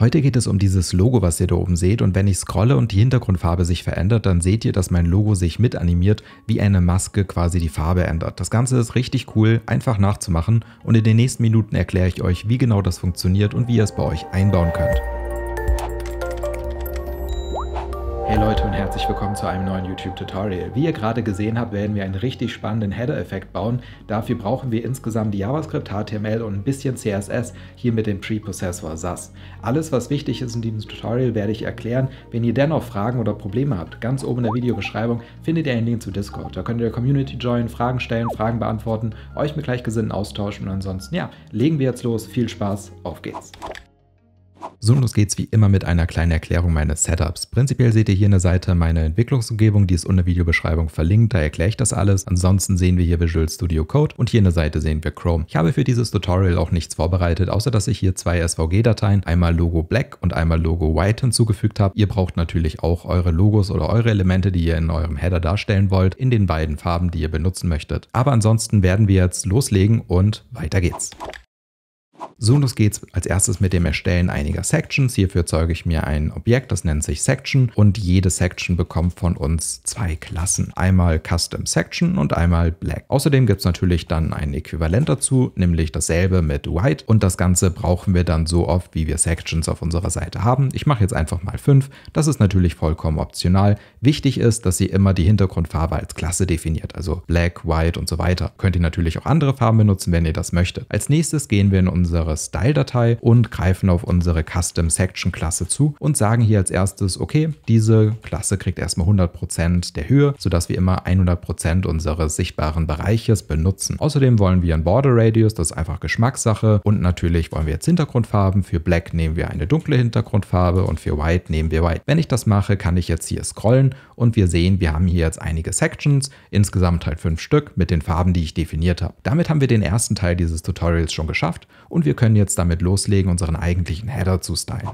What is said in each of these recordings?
Heute geht es um dieses Logo, was ihr da oben seht und wenn ich scrolle und die Hintergrundfarbe sich verändert, dann seht ihr, dass mein Logo sich mitanimiert, wie eine Maske quasi die Farbe ändert. Das Ganze ist richtig cool, einfach nachzumachen und in den nächsten Minuten erkläre ich euch, wie genau das funktioniert und wie ihr es bei euch einbauen könnt. Hey Leute, herzlich willkommen zu einem neuen YouTube-Tutorial. Wie ihr gerade gesehen habt, werden wir einen richtig spannenden Header-Effekt bauen. Dafür brauchen wir insgesamt JavaScript, HTML und ein bisschen CSS, hier mit dem Preprocessor SAS. Alles, was wichtig ist in diesem Tutorial, werde ich erklären. Wenn ihr dennoch Fragen oder Probleme habt, ganz oben in der Videobeschreibung findet ihr einen Link zu Discord. Da könnt ihr der Community joinen, Fragen stellen, Fragen beantworten, euch mit Gleichgesinnten austauschen und ansonsten, ja, legen wir jetzt los. Viel Spaß, auf geht's! So, los geht's wie immer mit einer kleinen Erklärung meines Setups. Prinzipiell seht ihr hier eine Seite meiner Entwicklungsumgebung, die ist unter Videobeschreibung verlinkt, da erkläre ich das alles. Ansonsten sehen wir hier Visual Studio Code und hier eine Seite sehen wir Chrome. Ich habe für dieses Tutorial auch nichts vorbereitet, außer dass ich hier zwei SVG-Dateien, einmal Logo Black und einmal Logo White hinzugefügt habe. Ihr braucht natürlich auch eure Logos oder eure Elemente, die ihr in eurem Header darstellen wollt, in den beiden Farben, die ihr benutzen möchtet. Aber ansonsten werden wir jetzt loslegen und weiter geht's. So, geht es als erstes mit dem Erstellen einiger Sections. Hierfür zeuge ich mir ein Objekt, das nennt sich Section und jede Section bekommt von uns zwei Klassen. Einmal Custom Section und einmal Black. Außerdem gibt es natürlich dann ein Äquivalent dazu, nämlich dasselbe mit White und das Ganze brauchen wir dann so oft, wie wir Sections auf unserer Seite haben. Ich mache jetzt einfach mal fünf. Das ist natürlich vollkommen optional. Wichtig ist, dass ihr immer die Hintergrundfarbe als Klasse definiert, also Black, White und so weiter. Könnt ihr natürlich auch andere Farben benutzen, wenn ihr das möchtet. Als nächstes gehen wir in unsere unserer Style-Datei und greifen auf unsere Custom Section Klasse zu und sagen hier als erstes, okay, diese Klasse kriegt erstmal 100% der Höhe, sodass wir immer 100% unseres sichtbaren Bereiches benutzen. Außerdem wollen wir einen Border Radius, das ist einfach Geschmackssache und natürlich wollen wir jetzt Hintergrundfarben. Für Black nehmen wir eine dunkle Hintergrundfarbe und für White nehmen wir White. Wenn ich das mache, kann ich jetzt hier scrollen und wir sehen, wir haben hier jetzt einige Sections, insgesamt halt fünf Stück mit den Farben, die ich definiert habe. Damit haben wir den ersten Teil dieses Tutorials schon geschafft und wir können jetzt damit loslegen, unseren eigentlichen Header zu stylen.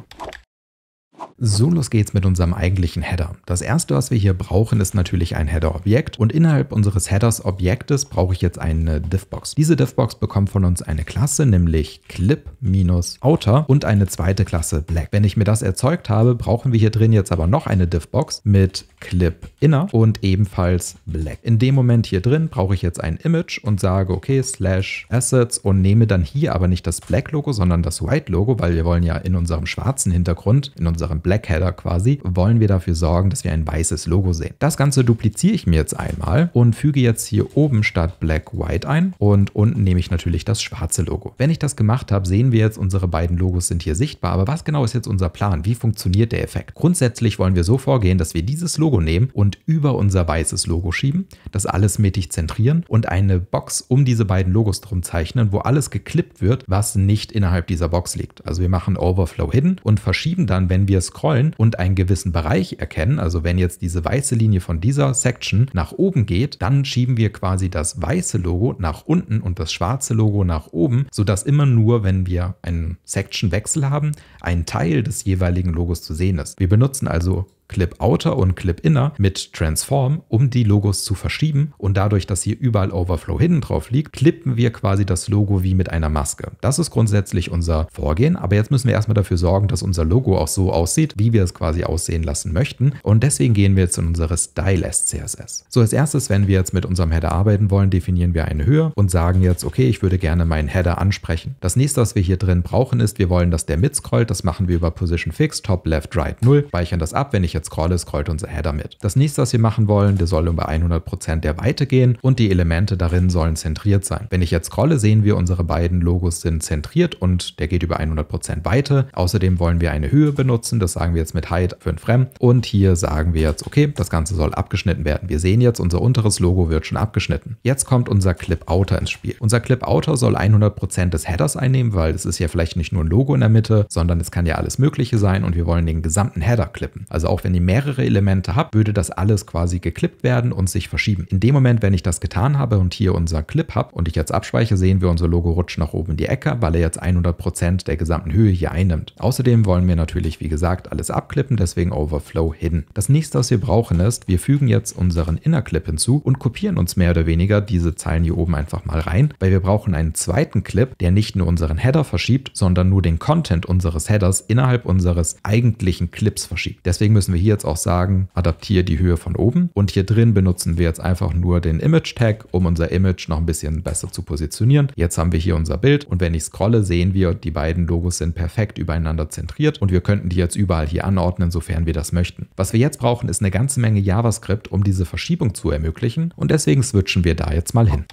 So, los geht's mit unserem eigentlichen Header. Das erste, was wir hier brauchen, ist natürlich ein Header-Objekt und innerhalb unseres Headers-Objektes brauche ich jetzt eine div Diese div bekommt von uns eine Klasse, nämlich Clip-Outer und eine zweite Klasse Black. Wenn ich mir das erzeugt habe, brauchen wir hier drin jetzt aber noch eine div mit Clip-Inner und ebenfalls Black. In dem Moment hier drin brauche ich jetzt ein Image und sage, okay, slash Assets und nehme dann hier aber nicht das Black-Logo, sondern das White-Logo, weil wir wollen ja in unserem schwarzen Hintergrund, in unserem Black Header quasi, wollen wir dafür sorgen, dass wir ein weißes Logo sehen. Das Ganze dupliziere ich mir jetzt einmal und füge jetzt hier oben statt Black White ein und unten nehme ich natürlich das schwarze Logo. Wenn ich das gemacht habe, sehen wir jetzt, unsere beiden Logos sind hier sichtbar, aber was genau ist jetzt unser Plan? Wie funktioniert der Effekt? Grundsätzlich wollen wir so vorgehen, dass wir dieses Logo nehmen und über unser weißes Logo schieben, das alles mittig zentrieren und eine Box um diese beiden Logos drum zeichnen, wo alles geklippt wird, was nicht innerhalb dieser Box liegt. Also wir machen Overflow Hidden und verschieben dann, wenn wir es scrollen und einen gewissen Bereich erkennen, also wenn jetzt diese weiße Linie von dieser Section nach oben geht, dann schieben wir quasi das weiße Logo nach unten und das schwarze Logo nach oben, sodass immer nur, wenn wir einen Section-Wechsel haben, ein Teil des jeweiligen Logos zu sehen ist. Wir benutzen also Clip Outer und Clip Inner mit Transform, um die Logos zu verschieben und dadurch, dass hier überall Overflow hinten drauf liegt, klippen wir quasi das Logo wie mit einer Maske. Das ist grundsätzlich unser Vorgehen, aber jetzt müssen wir erstmal dafür sorgen, dass unser Logo auch so aussieht, wie wir es quasi aussehen lassen möchten und deswegen gehen wir jetzt in unsere Style CSS. So als erstes, wenn wir jetzt mit unserem Header arbeiten wollen, definieren wir eine Höhe und sagen jetzt, okay, ich würde gerne meinen Header ansprechen. Das nächste, was wir hier drin brauchen, ist, wir wollen, dass der mitscrollt, das machen wir über Position Fix, Top, Left, Right 0, speichern das ab, wenn ich jetzt scrolle, scrollt unser Header mit. Das nächste, was wir machen wollen, der soll um bei 100% der Weite gehen und die Elemente darin sollen zentriert sein. Wenn ich jetzt scrolle, sehen wir, unsere beiden Logos sind zentriert und der geht über 100% Weite. Außerdem wollen wir eine Höhe benutzen, das sagen wir jetzt mit Height für ein Frame und hier sagen wir jetzt, okay, das Ganze soll abgeschnitten werden. Wir sehen jetzt, unser unteres Logo wird schon abgeschnitten. Jetzt kommt unser Clip Outer ins Spiel. Unser Clip Outer soll 100% des Headers einnehmen, weil es ist ja vielleicht nicht nur ein Logo in der Mitte, sondern es kann ja alles mögliche sein und wir wollen den gesamten Header clippen. Also auch gesagt, wenn ihr mehrere Elemente habt, würde das alles quasi geklippt werden und sich verschieben. In dem Moment, wenn ich das getan habe und hier unser Clip habe und ich jetzt abspeichere, sehen wir, unser Logo rutscht nach oben in die Ecke, weil er jetzt 100% der gesamten Höhe hier einnimmt. Außerdem wollen wir natürlich, wie gesagt, alles abklippen, deswegen Overflow hidden. Das nächste, was wir brauchen ist, wir fügen jetzt unseren Inner Clip hinzu und kopieren uns mehr oder weniger diese Zeilen hier oben einfach mal rein, weil wir brauchen einen zweiten Clip, der nicht nur unseren Header verschiebt, sondern nur den Content unseres Headers innerhalb unseres eigentlichen Clips verschiebt. Deswegen müssen wir wir hier jetzt auch sagen, adaptiere die Höhe von oben. Und hier drin benutzen wir jetzt einfach nur den Image-Tag, um unser Image noch ein bisschen besser zu positionieren. Jetzt haben wir hier unser Bild und wenn ich scrolle, sehen wir, die beiden Logos sind perfekt übereinander zentriert und wir könnten die jetzt überall hier anordnen, sofern wir das möchten. Was wir jetzt brauchen, ist eine ganze Menge JavaScript, um diese Verschiebung zu ermöglichen und deswegen switchen wir da jetzt mal hin.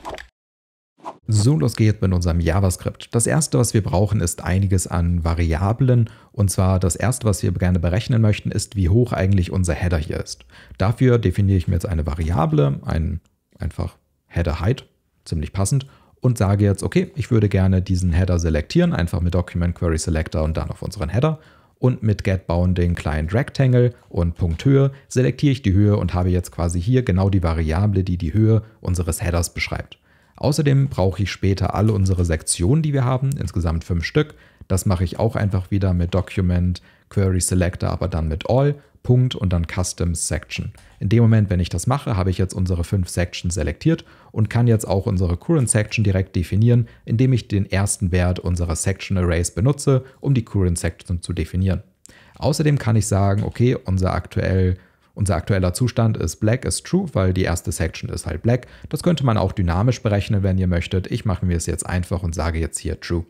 So, los geht's mit unserem JavaScript. Das erste, was wir brauchen, ist einiges an Variablen. Und zwar das erste, was wir gerne berechnen möchten, ist, wie hoch eigentlich unser Header hier ist. Dafür definiere ich mir jetzt eine Variable, ein, einfach Header Height, ziemlich passend, und sage jetzt, okay, ich würde gerne diesen Header selektieren, einfach mit Document Query Selector und dann auf unseren Header. Und mit GetBounding Client Rectangle und Punkthöhe selektiere ich die Höhe und habe jetzt quasi hier genau die Variable, die die Höhe unseres Headers beschreibt. Außerdem brauche ich später alle unsere Sektionen, die wir haben, insgesamt fünf Stück. Das mache ich auch einfach wieder mit Document, Query Selector, aber dann mit All, Punkt und dann Custom Section. In dem Moment, wenn ich das mache, habe ich jetzt unsere fünf Sections selektiert und kann jetzt auch unsere Current Section direkt definieren, indem ich den ersten Wert unserer Section Arrays benutze, um die Current Section zu definieren. Außerdem kann ich sagen, okay, unser aktuell unser aktueller Zustand ist Black is True, weil die erste Section ist halt Black. Das könnte man auch dynamisch berechnen, wenn ihr möchtet. Ich mache mir es jetzt einfach und sage jetzt hier True.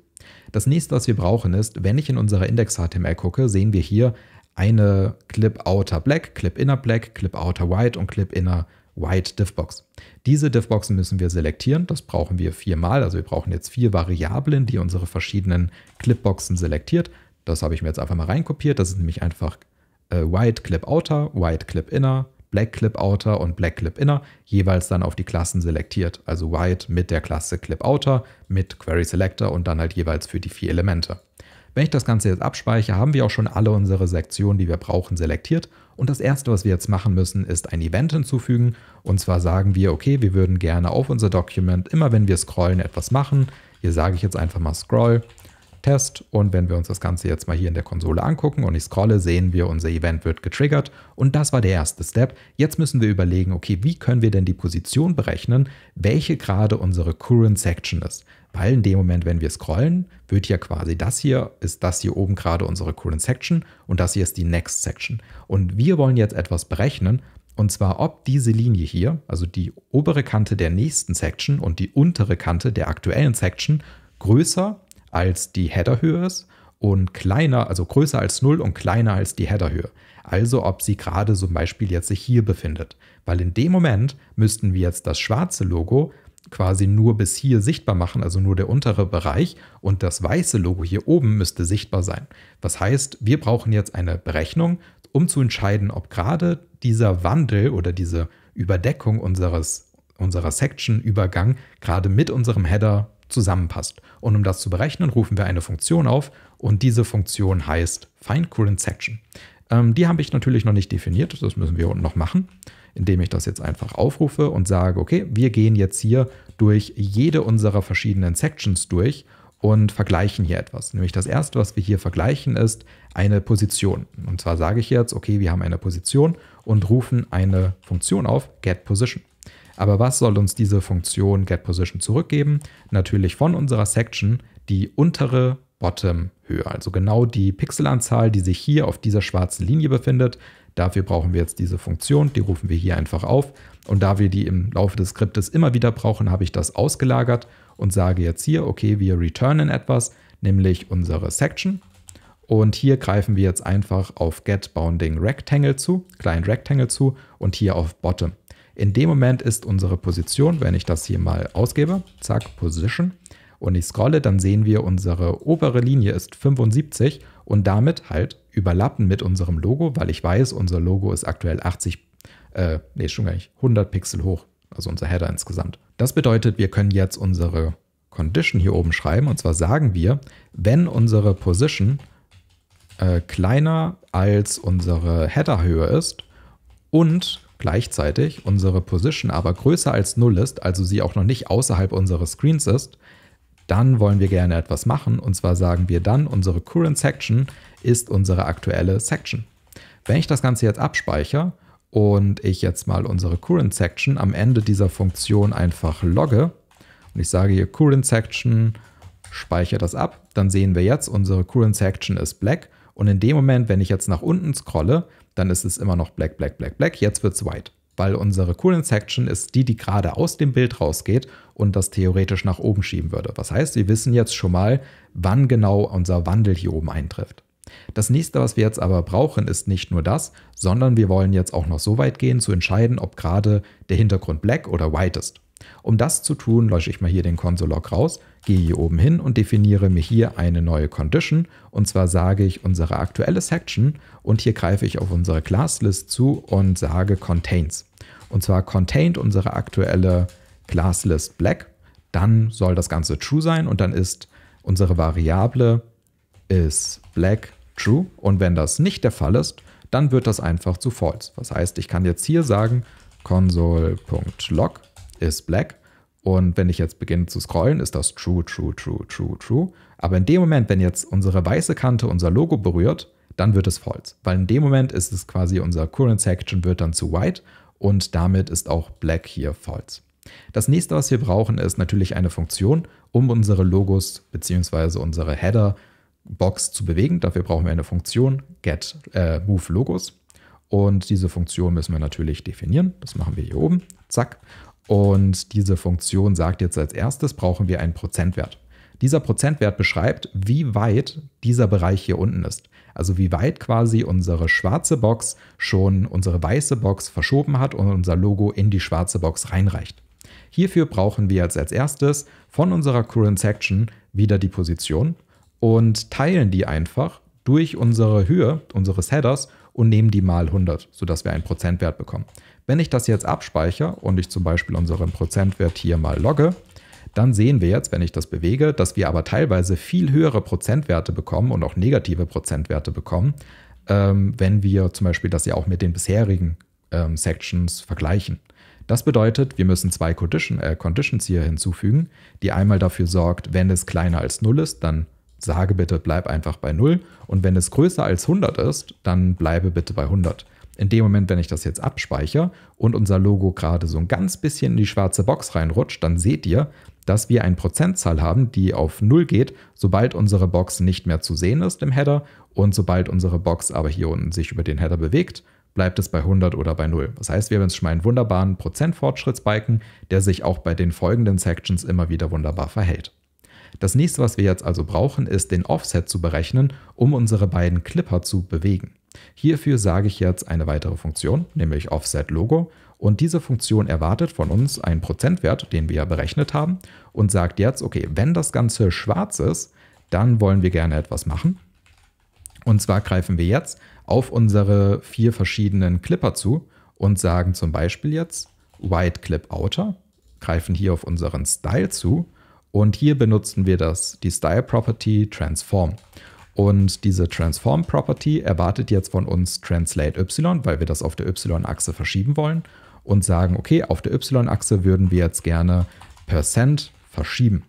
Das nächste, was wir brauchen, ist, wenn ich in unsere Index.html gucke, sehen wir hier eine Clip Outer Black, Clip Inner Black, Clip Outer White und Clip Inner White Diffbox. Diese Diffboxen müssen wir selektieren. Das brauchen wir viermal. Also wir brauchen jetzt vier Variablen, die unsere verschiedenen Clipboxen selektiert. Das habe ich mir jetzt einfach mal reinkopiert. Das ist nämlich einfach äh, White Clip Outer, White Clip Inner, Black Clip Outer und Black Clip Inner jeweils dann auf die Klassen selektiert. Also White mit der Klasse Clip Outer, mit Query Selector und dann halt jeweils für die vier Elemente. Wenn ich das Ganze jetzt abspeichere, haben wir auch schon alle unsere Sektionen, die wir brauchen, selektiert. Und das erste, was wir jetzt machen müssen, ist ein Event hinzufügen. Und zwar sagen wir, okay, wir würden gerne auf unser Document, immer wenn wir scrollen, etwas machen. Hier sage ich jetzt einfach mal Scroll Test. Und wenn wir uns das Ganze jetzt mal hier in der Konsole angucken und ich scrolle, sehen wir, unser Event wird getriggert. Und das war der erste Step. Jetzt müssen wir überlegen, okay, wie können wir denn die Position berechnen, welche gerade unsere Current Section ist. Weil in dem Moment, wenn wir scrollen, wird ja quasi das hier, ist das hier oben gerade unsere Current Section und das hier ist die Next Section. Und wir wollen jetzt etwas berechnen, und zwar ob diese Linie hier, also die obere Kante der nächsten Section und die untere Kante der aktuellen Section, größer als die Headerhöhe ist und kleiner, also größer als 0 und kleiner als die Headerhöhe. Also ob sie gerade zum Beispiel jetzt sich hier befindet. Weil in dem Moment müssten wir jetzt das schwarze Logo quasi nur bis hier sichtbar machen, also nur der untere Bereich und das weiße Logo hier oben müsste sichtbar sein. Das heißt, wir brauchen jetzt eine Berechnung, um zu entscheiden, ob gerade dieser Wandel oder diese Überdeckung unseres, unserer Section-Übergang gerade mit unserem Header zusammenpasst. Und um das zu berechnen, rufen wir eine Funktion auf und diese Funktion heißt FindCurrentSection. Ähm, die habe ich natürlich noch nicht definiert, das müssen wir unten noch machen, indem ich das jetzt einfach aufrufe und sage, okay, wir gehen jetzt hier durch jede unserer verschiedenen Sections durch und vergleichen hier etwas. Nämlich das erste, was wir hier vergleichen, ist eine Position. Und zwar sage ich jetzt, okay, wir haben eine Position und rufen eine Funktion auf, getPosition. Aber was soll uns diese Funktion getPosition zurückgeben? Natürlich von unserer Section die untere Bottom-Höhe, also genau die Pixelanzahl, die sich hier auf dieser schwarzen Linie befindet. Dafür brauchen wir jetzt diese Funktion, die rufen wir hier einfach auf. Und da wir die im Laufe des Skriptes immer wieder brauchen, habe ich das ausgelagert und sage jetzt hier, okay, wir returnen etwas, nämlich unsere Section. Und hier greifen wir jetzt einfach auf getBoundingRectangle zu, kleinen Rectangle zu und hier auf Bottom. In dem Moment ist unsere Position, wenn ich das hier mal ausgebe, zack, Position, und ich scrolle, dann sehen wir, unsere obere Linie ist 75 und damit halt überlappen mit unserem Logo, weil ich weiß, unser Logo ist aktuell 80, äh, nee, schon gar nicht, 100 Pixel hoch, also unser Header insgesamt. Das bedeutet, wir können jetzt unsere Condition hier oben schreiben und zwar sagen wir, wenn unsere Position äh, kleiner als unsere Headerhöhe ist und gleichzeitig unsere Position aber größer als 0 ist, also sie auch noch nicht außerhalb unseres Screens ist, dann wollen wir gerne etwas machen. Und zwar sagen wir dann, unsere Current Section ist unsere aktuelle Section. Wenn ich das Ganze jetzt abspeichere und ich jetzt mal unsere Current Section am Ende dieser Funktion einfach logge und ich sage hier Current Section, speichere das ab, dann sehen wir jetzt, unsere Current Section ist black. Und in dem Moment, wenn ich jetzt nach unten scrolle, dann ist es immer noch black, black, black, black. Jetzt wird es white, weil unsere Coolant Section ist die, die gerade aus dem Bild rausgeht und das theoretisch nach oben schieben würde. Was heißt, wir wissen jetzt schon mal, wann genau unser Wandel hier oben eintrifft. Das nächste, was wir jetzt aber brauchen, ist nicht nur das, sondern wir wollen jetzt auch noch so weit gehen, zu entscheiden, ob gerade der Hintergrund black oder white ist. Um das zu tun, lösche ich mal hier den Console-Log raus, gehe hier oben hin und definiere mir hier eine neue Condition. Und zwar sage ich unsere aktuelle Section und hier greife ich auf unsere Classlist zu und sage contains. Und zwar contained unsere aktuelle Classlist black. Dann soll das Ganze true sein und dann ist unsere Variable ist black true. Und wenn das nicht der Fall ist, dann wird das einfach zu false. Das heißt, ich kann jetzt hier sagen console.log ist black. Und wenn ich jetzt beginne zu scrollen, ist das true, true, true, true, true. Aber in dem Moment, wenn jetzt unsere weiße Kante unser Logo berührt, dann wird es false. Weil in dem Moment ist es quasi unser Current Section wird dann zu white und damit ist auch black hier false. Das nächste, was wir brauchen, ist natürlich eine Funktion, um unsere Logos bzw. unsere Header Box zu bewegen. Dafür brauchen wir eine Funktion get äh, move Logos und diese Funktion müssen wir natürlich definieren. Das machen wir hier oben. Zack. Und diese Funktion sagt jetzt als erstes, brauchen wir einen Prozentwert. Dieser Prozentwert beschreibt, wie weit dieser Bereich hier unten ist. Also wie weit quasi unsere schwarze Box schon unsere weiße Box verschoben hat und unser Logo in die schwarze Box reinreicht. Hierfür brauchen wir jetzt als erstes von unserer Current Section wieder die Position und teilen die einfach durch unsere Höhe unseres Headers und nehmen die mal 100, sodass wir einen Prozentwert bekommen. Wenn ich das jetzt abspeichere und ich zum Beispiel unseren Prozentwert hier mal logge, dann sehen wir jetzt, wenn ich das bewege, dass wir aber teilweise viel höhere Prozentwerte bekommen und auch negative Prozentwerte bekommen, ähm, wenn wir zum Beispiel das ja auch mit den bisherigen ähm, Sections vergleichen. Das bedeutet, wir müssen zwei Condition, äh, Conditions hier hinzufügen, die einmal dafür sorgt, wenn es kleiner als 0 ist, dann sage bitte, bleib einfach bei 0 und wenn es größer als 100 ist, dann bleibe bitte bei 100. In dem Moment, wenn ich das jetzt abspeichere und unser Logo gerade so ein ganz bisschen in die schwarze Box reinrutscht, dann seht ihr, dass wir eine Prozentzahl haben, die auf 0 geht, sobald unsere Box nicht mehr zu sehen ist im Header und sobald unsere Box aber hier unten sich über den Header bewegt, bleibt es bei 100 oder bei 0. Das heißt, wir haben jetzt schon mal einen wunderbaren Prozentfortschrittsbalken, der sich auch bei den folgenden Sections immer wieder wunderbar verhält. Das nächste, was wir jetzt also brauchen, ist den Offset zu berechnen, um unsere beiden Clipper zu bewegen. Hierfür sage ich jetzt eine weitere Funktion, nämlich OffsetLogo. Und diese Funktion erwartet von uns einen Prozentwert, den wir berechnet haben, und sagt jetzt, okay, wenn das Ganze schwarz ist, dann wollen wir gerne etwas machen. Und zwar greifen wir jetzt auf unsere vier verschiedenen Clipper zu und sagen zum Beispiel jetzt White Clip Outer, greifen hier auf unseren Style zu und hier benutzen wir das, die Style Property Transform. Und diese Transform Property erwartet jetzt von uns Translate Y, weil wir das auf der Y-Achse verschieben wollen und sagen, okay, auf der Y-Achse würden wir jetzt gerne Percent verschieben.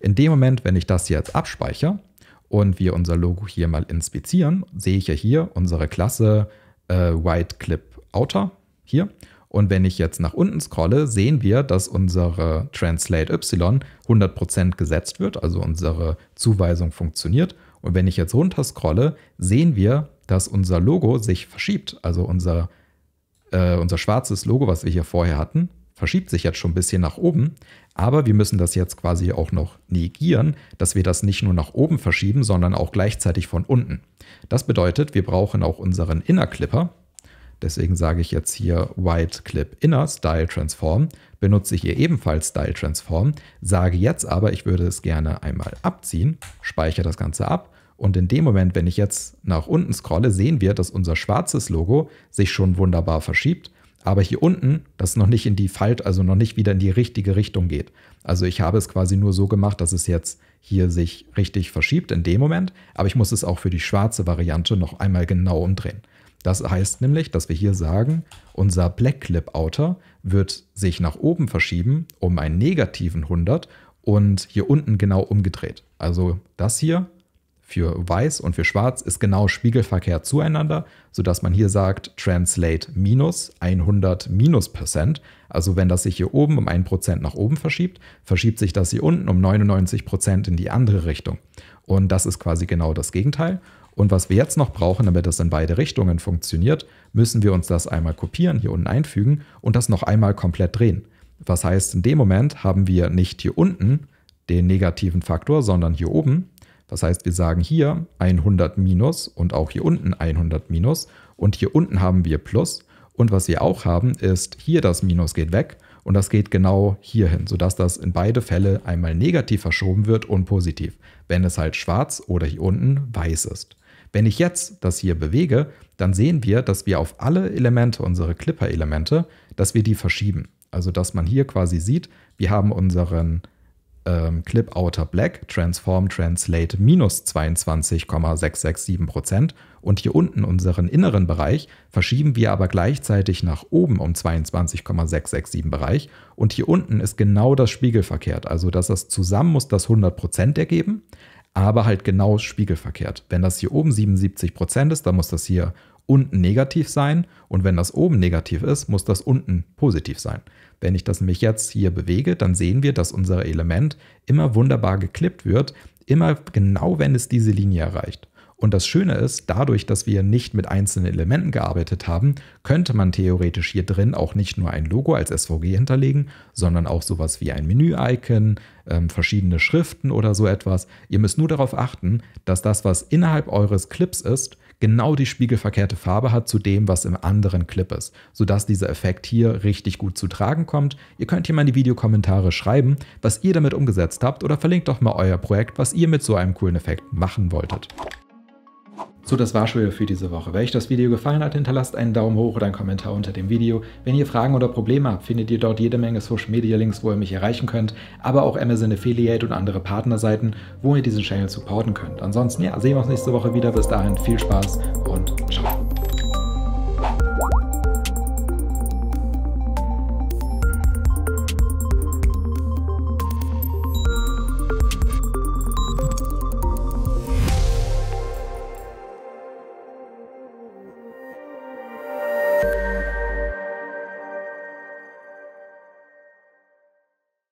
In dem Moment, wenn ich das jetzt abspeichere und wir unser Logo hier mal inspizieren, sehe ich ja hier unsere Klasse äh, White Clip Outer hier. Und wenn ich jetzt nach unten scrolle, sehen wir, dass unsere Translate Y 100% gesetzt wird, also unsere Zuweisung funktioniert und wenn ich jetzt runter scrolle, sehen wir, dass unser Logo sich verschiebt. Also unser, äh, unser schwarzes Logo, was wir hier vorher hatten, verschiebt sich jetzt schon ein bisschen nach oben. Aber wir müssen das jetzt quasi auch noch negieren, dass wir das nicht nur nach oben verschieben, sondern auch gleichzeitig von unten. Das bedeutet, wir brauchen auch unseren Inner Clipper. Deswegen sage ich jetzt hier White Clip Inner Style Transform, benutze ich hier ebenfalls Style Transform, sage jetzt aber, ich würde es gerne einmal abziehen, speichere das Ganze ab und in dem Moment, wenn ich jetzt nach unten scrolle, sehen wir, dass unser schwarzes Logo sich schon wunderbar verschiebt, aber hier unten das noch nicht in die Falt, also noch nicht wieder in die richtige Richtung geht. Also ich habe es quasi nur so gemacht, dass es jetzt hier sich richtig verschiebt in dem Moment, aber ich muss es auch für die schwarze Variante noch einmal genau umdrehen. Das heißt nämlich, dass wir hier sagen, unser Black Clip Outer wird sich nach oben verschieben um einen negativen 100 und hier unten genau umgedreht. Also das hier für weiß und für schwarz ist genau spiegelverkehrt zueinander, sodass man hier sagt translate minus 100 minus Percent. Also wenn das sich hier oben um 1% nach oben verschiebt, verschiebt sich das hier unten um 99% in die andere Richtung. Und das ist quasi genau das Gegenteil. Und was wir jetzt noch brauchen, damit das in beide Richtungen funktioniert, müssen wir uns das einmal kopieren, hier unten einfügen und das noch einmal komplett drehen. Was heißt, in dem Moment haben wir nicht hier unten den negativen Faktor, sondern hier oben das heißt, wir sagen hier 100 minus und auch hier unten 100 minus und hier unten haben wir plus und was wir auch haben ist hier das Minus geht weg und das geht genau hierhin, sodass das in beide Fälle einmal negativ verschoben wird und positiv, wenn es halt schwarz oder hier unten weiß ist. Wenn ich jetzt das hier bewege, dann sehen wir, dass wir auf alle Elemente, unsere Clipper-Elemente, dass wir die verschieben. Also dass man hier quasi sieht, wir haben unseren ähm, Clip Outer Black Transform Translate minus 22,667 Prozent und hier unten unseren inneren Bereich verschieben wir aber gleichzeitig nach oben um 22,667 Bereich und hier unten ist genau das spiegelverkehrt, also dass das zusammen muss das 100 Prozent ergeben, aber halt genau spiegelverkehrt. Wenn das hier oben 77 Prozent ist, dann muss das hier unten negativ sein und wenn das oben negativ ist, muss das unten positiv sein. Wenn ich das nämlich jetzt hier bewege, dann sehen wir, dass unser Element immer wunderbar geklippt wird, immer genau wenn es diese Linie erreicht. Und das Schöne ist, dadurch, dass wir nicht mit einzelnen Elementen gearbeitet haben, könnte man theoretisch hier drin auch nicht nur ein Logo als SVG hinterlegen, sondern auch sowas wie ein Menü-Icon, ähm, verschiedene Schriften oder so etwas. Ihr müsst nur darauf achten, dass das, was innerhalb eures Clips ist, genau die spiegelverkehrte Farbe hat zu dem, was im anderen Clip ist, sodass dieser Effekt hier richtig gut zu tragen kommt. Ihr könnt hier mal in die Videokommentare schreiben, was ihr damit umgesetzt habt oder verlinkt doch mal euer Projekt, was ihr mit so einem coolen Effekt machen wolltet. So, das war's schon wieder für diese Woche. Wenn euch das Video gefallen hat, hinterlasst einen Daumen hoch oder einen Kommentar unter dem Video. Wenn ihr Fragen oder Probleme habt, findet ihr dort jede Menge Social Media Links, wo ihr mich erreichen könnt, aber auch Amazon Affiliate und andere Partnerseiten, wo ihr diesen Channel supporten könnt. Ansonsten, ja, sehen wir uns nächste Woche wieder. Bis dahin viel Spaß und ciao.